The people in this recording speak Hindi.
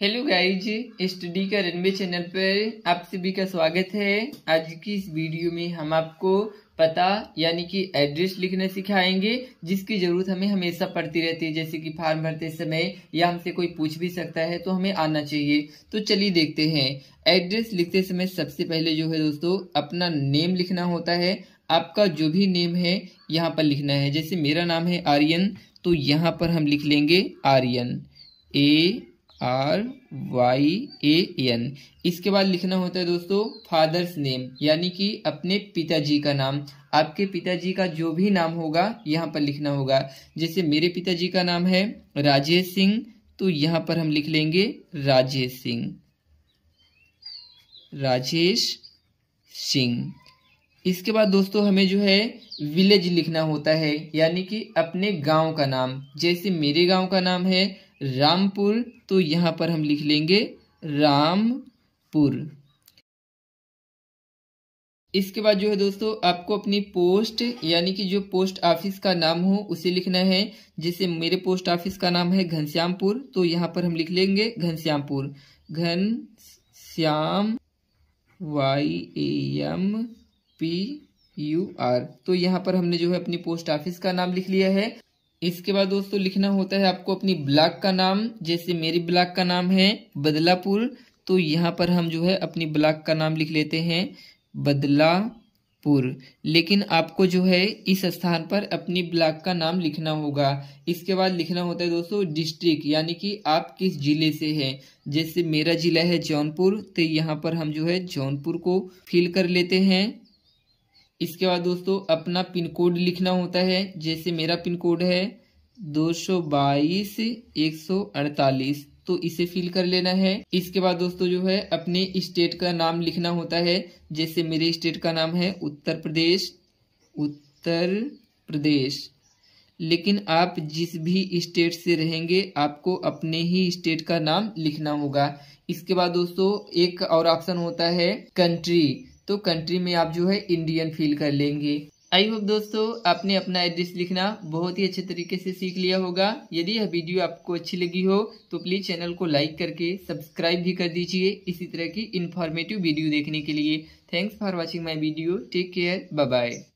हेलो गाइज स्टडी का रनवे चैनल पर आप सभी का स्वागत है आज की इस वीडियो में हम आपको पता यानी कि एड्रेस लिखना सिखाएंगे जिसकी ज़रूरत हमें हमेशा पड़ती रहती है जैसे कि फॉर्म भरते समय या हमसे कोई पूछ भी सकता है तो हमें आना चाहिए तो चलिए देखते हैं एड्रेस लिखते समय सबसे पहले जो है दोस्तों अपना नेम लिखना होता है आपका जो भी नेम है यहाँ पर लिखना है जैसे मेरा नाम है आर्यन तो यहाँ पर हम लिख लेंगे Aryan A R Y A N इसके बाद लिखना होता है दोस्तों फादर्स नेम यानी कि अपने पिताजी का नाम आपके पिताजी का जो भी नाम होगा यहाँ पर लिखना होगा जैसे मेरे पिताजी का नाम है राजेश सिंह तो यहाँ पर हम लिख लेंगे राजेश सिंह राजेश सिंह इसके बाद दोस्तों हमें जो है विलेज लिखना होता है यानी कि अपने गांव का नाम जैसे मेरे गांव का नाम है रामपुर तो यहाँ पर हम लिख लेंगे रामपुर इसके बाद जो है दोस्तों आपको अपनी पोस्ट यानी कि जो पोस्ट ऑफिस का नाम हो उसे लिखना है जैसे मेरे पोस्ट ऑफिस का नाम है घनश्यामपुर तो यहाँ पर हम लिख लेंगे Ghanshyampur Ghan Shyam Y A M P U R तो यहाँ पर हमने जो है अपनी पोस्ट ऑफिस का नाम लिख लिया है इसके बाद दोस्तों लिखना होता है आपको अपनी ब्लॉक का नाम जैसे मेरी ब्लॉक का नाम है बदलापुर तो यहाँ पर हम जो है अपनी ब्लॉक का नाम लिख लेते हैं बदलापुर लेकिन आपको जो है इस स्थान पर अपनी ब्लॉक का नाम लिखना होगा इसके बाद लिखना होता है दोस्तों डिस्ट्रिक्ट यानी कि आप किस ज़िले से हैं जैसे मेरा ज़िला है जौनपुर तो यहाँ पर हम जो है जौनपुर को फिल कर लेते हैं इसके बाद दोस्तों अपना पिन कोड लिखना होता है जैसे मेरा पिन कोड है दो सौ बाईस एक सौ अड़तालीस तो इसे फिल कर लेना है इसके बाद दोस्तों जो है अपने स्टेट का नाम लिखना होता है जैसे मेरे स्टेट का नाम है उत्तर प्रदेश उत्तर प्रदेश लेकिन आप जिस भी स्टेट से रहेंगे आपको अपने ही स्टेट का नाम लिखना होगा इसके बाद दोस्तों एक और ऑप्शन होता है कंट्री तो कंट्री में आप जो है इंडियन फील कर लेंगे आई होप दोस्तों आपने अपना एड्रेस लिखना बहुत ही अच्छे तरीके से सीख लिया होगा यदि यह वीडियो आपको अच्छी लगी हो तो प्लीज़ चैनल को लाइक करके सब्सक्राइब भी कर दीजिए इसी तरह की इन्फॉर्मेटिव वीडियो देखने के लिए thanks for watching my video take care bye